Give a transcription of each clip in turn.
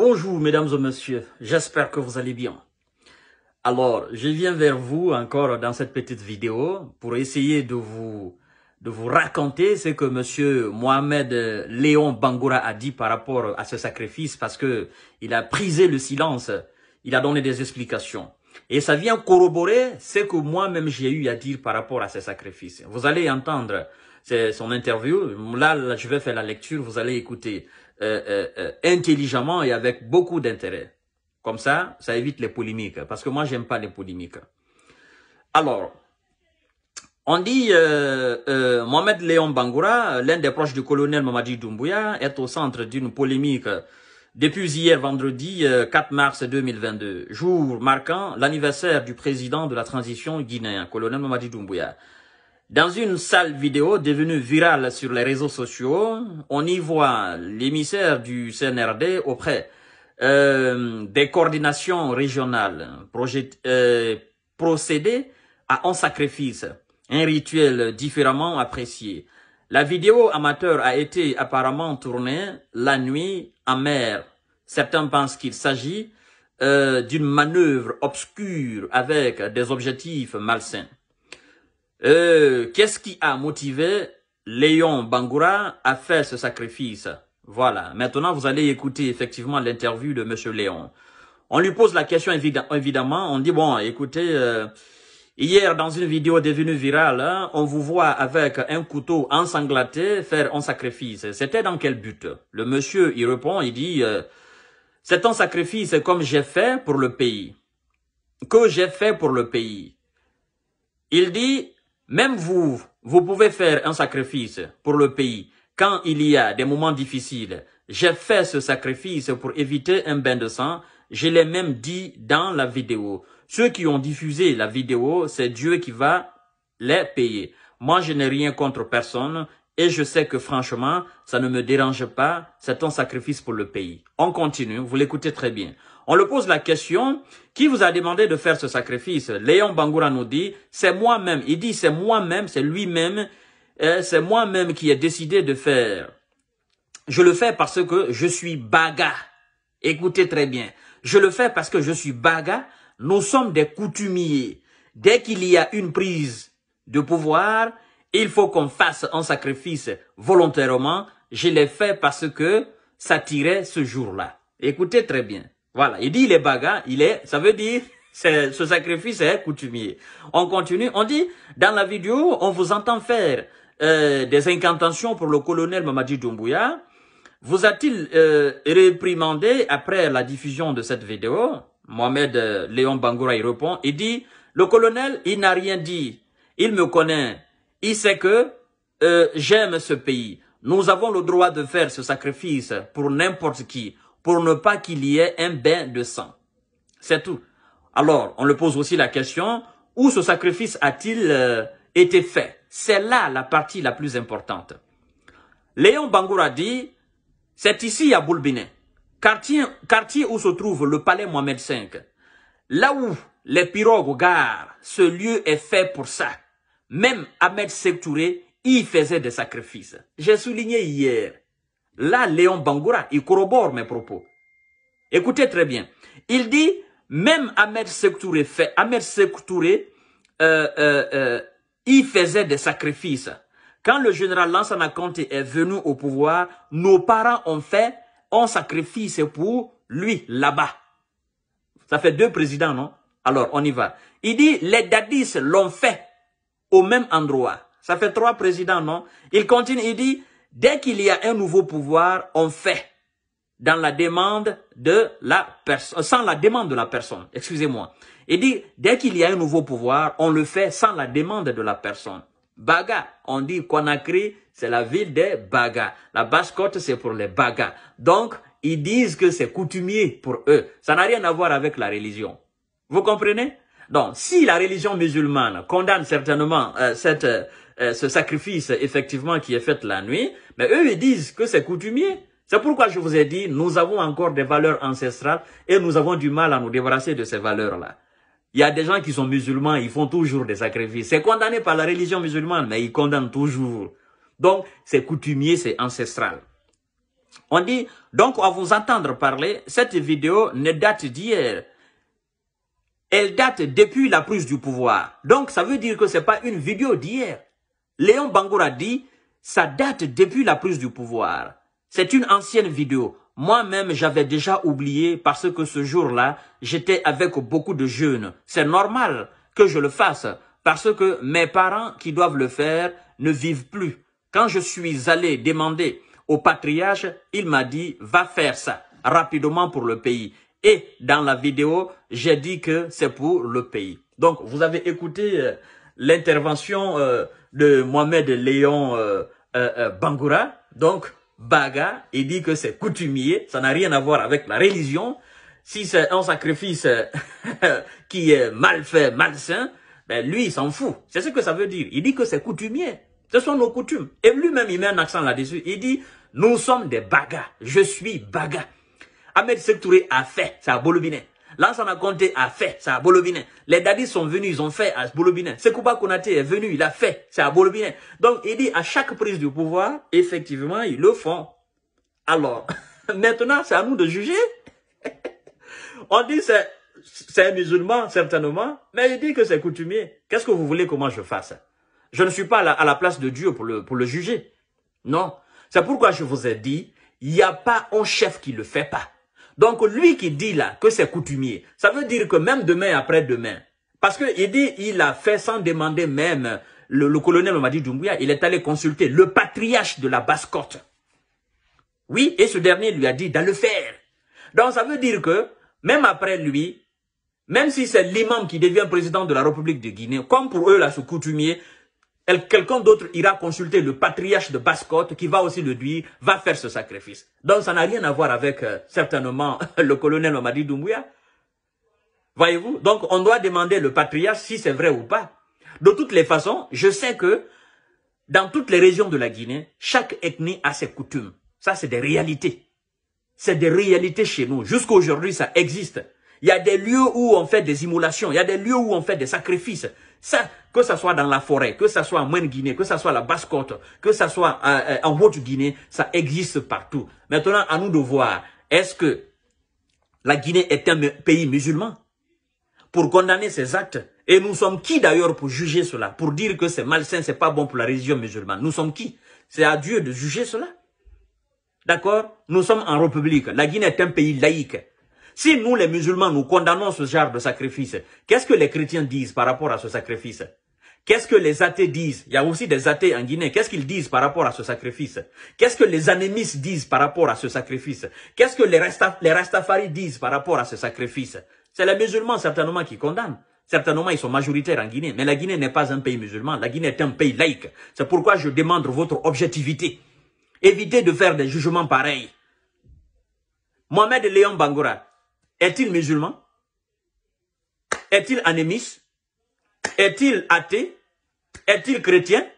Bonjour mesdames et messieurs, j'espère que vous allez bien. Alors, je viens vers vous encore dans cette petite vidéo pour essayer de vous, de vous raconter ce que monsieur Mohamed Léon Bangoura a dit par rapport à ce sacrifice parce que il a prisé le silence, il a donné des explications. Et ça vient corroborer ce que moi-même j'ai eu à dire par rapport à ce sacrifice. Vous allez entendre son interview. là, je vais faire la lecture, vous allez écouter. Euh, euh, intelligemment et avec beaucoup d'intérêt. Comme ça, ça évite les polémiques, parce que moi, j'aime pas les polémiques. Alors, on dit euh, euh Mohamed Léon Bangoura, l'un des proches du colonel Mamadi Doumbouya, est au centre d'une polémique depuis hier vendredi 4 mars 2022, jour marquant l'anniversaire du président de la transition guinéen, colonel Mamadi Doumbouya. Dans une salle vidéo devenue virale sur les réseaux sociaux, on y voit l'émissaire du CNRD auprès euh, des coordinations régionales projet, euh, procéder à un sacrifice, un rituel différemment apprécié. La vidéo amateur a été apparemment tournée la nuit en mer. Certains pensent qu'il s'agit euh, d'une manœuvre obscure avec des objectifs malsains. Euh, qu'est-ce qui a motivé Léon Bangoura à faire ce sacrifice Voilà, maintenant vous allez écouter effectivement l'interview de Monsieur Léon. On lui pose la question évidemment, on dit bon écoutez, euh, hier dans une vidéo devenue virale, hein, on vous voit avec un couteau ensanglanté faire un sacrifice. C'était dans quel but Le monsieur il répond, il dit euh, c'est un sacrifice comme j'ai fait pour le pays. Que j'ai fait pour le pays. Il dit même vous, vous pouvez faire un sacrifice pour le pays quand il y a des moments difficiles. J'ai fait ce sacrifice pour éviter un bain de sang. Je l'ai même dit dans la vidéo. Ceux qui ont diffusé la vidéo, c'est Dieu qui va les payer. Moi, je n'ai rien contre personne et je sais que franchement, ça ne me dérange pas. C'est un sacrifice pour le pays. On continue, vous l'écoutez très bien. On le pose la question, qui vous a demandé de faire ce sacrifice Léon Bangoura nous dit, c'est moi-même. Il dit, c'est moi-même, c'est lui-même, euh, c'est moi-même qui ai décidé de faire. Je le fais parce que je suis baga. Écoutez très bien. Je le fais parce que je suis baga. Nous sommes des coutumiers. Dès qu'il y a une prise de pouvoir, il faut qu'on fasse un sacrifice volontairement. Je l'ai fait parce que ça tirait ce jour-là. Écoutez très bien. Voilà, il dit il est il est, ça veut dire ce sacrifice est coutumier. On continue, on dit dans la vidéo, on vous entend faire euh, des incantations pour le colonel Mamadi Doumbouya. Vous a-t-il euh, réprimandé après la diffusion de cette vidéo Mohamed euh, Léon Bangoura y répond, il dit le colonel, il n'a rien dit. Il me connaît. Il sait que j'aime ce pays. Nous avons le droit de faire ce sacrifice pour n'importe qui pour ne pas qu'il y ait un bain de sang. C'est tout. Alors, on le pose aussi la question, où ce sacrifice a-t-il euh, été fait C'est là la partie la plus importante. Léon Bangoura dit, c'est ici à Boulbiné, quartier, quartier où se trouve le palais Mohamed V. Là où les pirogues garent, ce lieu est fait pour ça. Même Ahmed Sektouré y faisait des sacrifices. J'ai souligné hier, Là, Léon Bangoura, il corrobore mes propos. Écoutez très bien. Il dit, même Ahmed Sektouré fait, Ahmed euh, euh, euh, il faisait des sacrifices. Quand le général Lansana Conte est venu au pouvoir, nos parents ont fait un sacrifice pour lui, là-bas. Ça fait deux présidents, non Alors, on y va. Il dit, les dadis l'ont fait au même endroit. Ça fait trois présidents, non Il continue, il dit, Dès qu'il y a un nouveau pouvoir, on fait dans la demande de la euh, sans la demande de la personne, excusez-moi. Il dit, dès qu'il y a un nouveau pouvoir, on le fait sans la demande de la personne. Baga, on dit Conakry, c'est la ville des Baga. La Basse-Côte, c'est pour les Baga. Donc, ils disent que c'est coutumier pour eux. Ça n'a rien à voir avec la religion. Vous comprenez Donc, si la religion musulmane condamne certainement euh, cette... Euh, euh, ce sacrifice effectivement qui est fait la nuit, mais eux ils disent que c'est coutumier. C'est pourquoi je vous ai dit, nous avons encore des valeurs ancestrales et nous avons du mal à nous débarrasser de ces valeurs-là. Il y a des gens qui sont musulmans, ils font toujours des sacrifices. C'est condamné par la religion musulmane, mais ils condamnent toujours. Donc, c'est coutumier, c'est ancestral. On dit, donc, à vous entendre parler, cette vidéo ne date d'hier. Elle date depuis la prise du pouvoir. Donc, ça veut dire que c'est pas une vidéo d'hier. Léon Bangoura dit, ça date depuis la prise du pouvoir. C'est une ancienne vidéo. Moi-même, j'avais déjà oublié parce que ce jour-là, j'étais avec beaucoup de jeunes. C'est normal que je le fasse parce que mes parents qui doivent le faire ne vivent plus. Quand je suis allé demander au patriarche, il m'a dit « va faire ça rapidement pour le pays ». Et dans la vidéo, j'ai dit que c'est pour le pays. Donc, vous avez écouté euh, l'intervention euh, de Mohamed Léon Bangura, euh, euh, Bangoura, donc Baga, il dit que c'est coutumier, ça n'a rien à voir avec la religion. Si c'est un sacrifice qui est mal fait, malsain, ben lui, il s'en fout. C'est ce que ça veut dire. Il dit que c'est coutumier. Ce sont nos coutumes. Et lui-même, il met un accent là-dessus. Il dit, nous sommes des bagas. Je suis baga. Ahmed Sektouré a fait, c'est à Bolobinet m'a compté à fait, c'est à Bolobiné. Les dadis sont venus, ils ont fait à C'est Sekouba Konate est venu, il a fait, c'est à Bolobiné. Donc, il dit, à chaque prise du pouvoir, effectivement, ils le font. Alors, maintenant, c'est à nous de juger. On dit, c'est, c'est musulman, certainement, mais il dit que c'est coutumier. Qu'est-ce que vous voulez comment je fasse Je ne suis pas à la place de Dieu pour le, pour le juger. Non. C'est pourquoi je vous ai dit, il n'y a pas un chef qui le fait pas. Donc lui qui dit là que c'est coutumier, ça veut dire que même demain après-demain, parce qu'il dit il a fait sans demander même le, colonel Mamadi Doumbouya, il est allé consulter le patriarche de la Basse-Côte. Oui, et ce dernier lui a dit d'aller faire. Donc ça veut dire que même après lui, même si c'est l'imam qui devient président de la République de Guinée, comme pour eux là, ce coutumier, quelqu'un d'autre ira consulter le patriarche de basse qui va aussi le dire, va faire ce sacrifice. Donc ça n'a rien à voir avec euh, certainement le colonel Mamadi Doumbouya. Voyez-vous Donc on doit demander le patriarche si c'est vrai ou pas. De toutes les façons, je sais que dans toutes les régions de la Guinée, chaque ethnie a ses coutumes. Ça, c'est des réalités. C'est des réalités chez nous. Jusqu'à aujourd'hui, ça existe. Il y a des lieux où on fait des immolations, il y a des lieux où on fait des sacrifices, ça, que ce soit dans la forêt, que ce soit en Moyenne-Guinée, que ce soit la Basse-Côte, que ce soit euh, euh, en Haute-Guinée, ça existe partout. Maintenant, à nous de voir, est-ce que la Guinée est un pays musulman pour condamner ces actes Et nous sommes qui d'ailleurs pour juger cela Pour dire que c'est malsain, c'est pas bon pour la religion musulmane. Nous sommes qui C'est à Dieu de juger cela. D'accord Nous sommes en République. La Guinée est un pays laïque. Si nous, les musulmans, nous condamnons ce genre de sacrifice, qu'est-ce que les chrétiens disent par rapport à ce sacrifice Qu'est-ce que les athées disent Il y a aussi des athées en Guinée. Qu'est-ce qu'ils disent par rapport à ce sacrifice Qu'est-ce que les animistes disent par rapport à ce sacrifice Qu'est-ce que les, resta les rastafaris disent par rapport à ce sacrifice C'est les musulmans certainement qui condamnent. Certainement, ils sont majoritaires en Guinée. Mais la Guinée n'est pas un pays musulman. La Guinée est un pays laïque. C'est pourquoi je demande votre objectivité. Évitez de faire des jugements pareils. Mohamed Léon Bangoura. Est-il musulman Est-il anémiste Est-il athée Est-il chrétien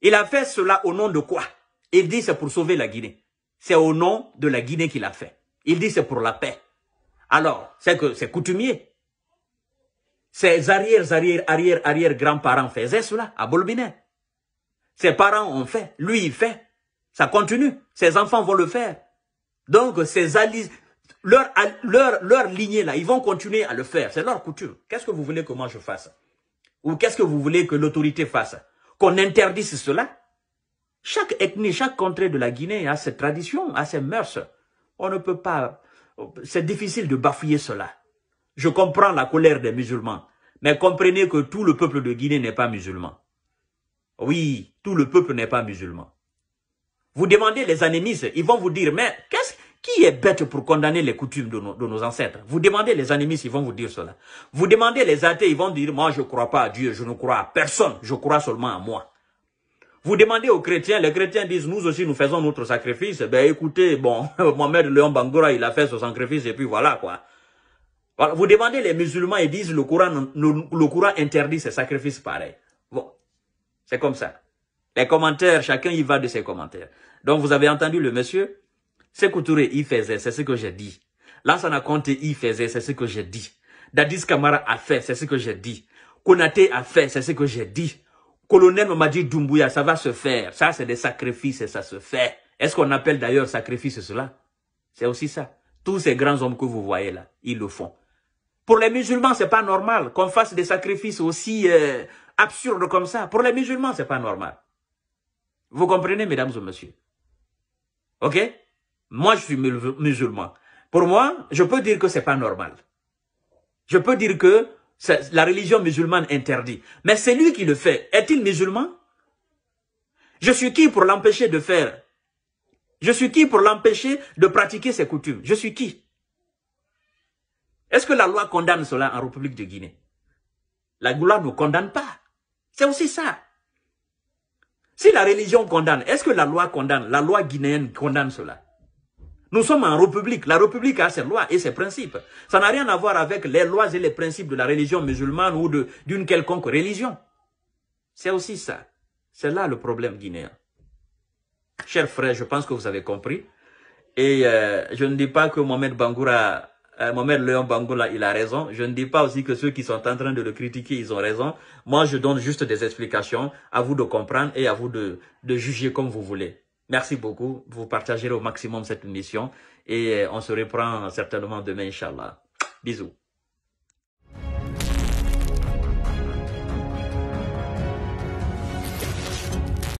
Il a fait cela au nom de quoi Il dit c'est pour sauver la Guinée. C'est au nom de la Guinée qu'il a fait. Il dit c'est pour la paix. Alors, c'est que c'est coutumier. Ses arrières, arrières, arrières, arrières grands-parents faisaient cela à Bolbinet. Ses parents ont fait, lui il fait. Ça continue, ses enfants vont le faire. Donc ses, leur, lignée là, ils vont continuer à le faire. C'est leur couture. Qu'est-ce que vous voulez que moi je fasse Ou qu'est-ce que vous voulez que l'autorité fasse Qu'on interdise cela Chaque ethnie, chaque contrée de la Guinée a ses traditions, a ses mœurs. On ne peut pas... C'est difficile de bafouiller cela. Je comprends la colère des musulmans, mais comprenez que tout le peuple de Guinée n'est pas musulman. Oui, tout le peuple n'est pas musulman. Vous demandez les animistes, ils vont vous dire, mais qu'est-ce qui est bête pour condamner les coutumes de nos, de nos ancêtres Vous demandez les animistes, ils vont vous dire cela. Vous demandez les athées, ils vont dire, moi je ne crois pas à Dieu, je ne crois à personne, je crois seulement à moi. Vous demandez aux chrétiens, les chrétiens disent, nous aussi nous faisons notre sacrifice. Ben écoutez, bon, Mohamed Léon Bangora, il a fait son sacrifice et puis voilà quoi. Vous demandez les musulmans, ils disent, le Coran, le, interdit ces sacrifices pareils. Bon, c'est comme ça. Les commentaires, chacun y va de ses commentaires. Donc vous avez entendu le monsieur c'est il faisait, c'est ce que j'ai dit. n'a compté, il faisait, c'est ce que j'ai dit. Dadis Kamara a fait, c'est ce que j'ai dit. Konate a fait, c'est ce que j'ai dit. Colonel Mamadi Doumbouya, ça va se faire. Ça, c'est des sacrifices ça se fait. Est-ce qu'on appelle d'ailleurs sacrifice cela C'est aussi ça. Tous ces grands hommes que vous voyez là, ils le font. Pour les musulmans, c'est pas normal qu'on fasse des sacrifices aussi euh, absurdes comme ça. Pour les musulmans, c'est pas normal. Vous comprenez, mesdames et messieurs Ok moi, je suis musulman. Pour moi, je peux dire que c'est pas normal. Je peux dire que la religion musulmane interdit. Mais c'est lui qui le fait. Est-il musulman Je suis qui pour l'empêcher de faire Je suis qui pour l'empêcher de pratiquer ses coutumes Je suis qui Est-ce que la loi condamne cela en République de Guinée La loi ne condamne pas. C'est aussi ça. Si la religion condamne, est-ce que la loi condamne La loi guinéenne condamne cela nous sommes en République. La République a ses lois et ses principes. Ça n'a rien à voir avec les lois et les principes de la religion musulmane ou d'une quelconque religion. C'est aussi ça. C'est là le problème guinéen. Chers frères, je pense que vous avez compris. Et euh, je ne dis pas que Mohamed Bangoura, euh, Mohamed Léon Bangoura, il a raison. Je ne dis pas aussi que ceux qui sont en train de le critiquer, ils ont raison. Moi, je donne juste des explications à vous de comprendre et à vous de, de juger comme vous voulez. Merci beaucoup. Vous partagerez au maximum cette mission et euh, on se reprend certainement demain, Inch'Allah. Bisous.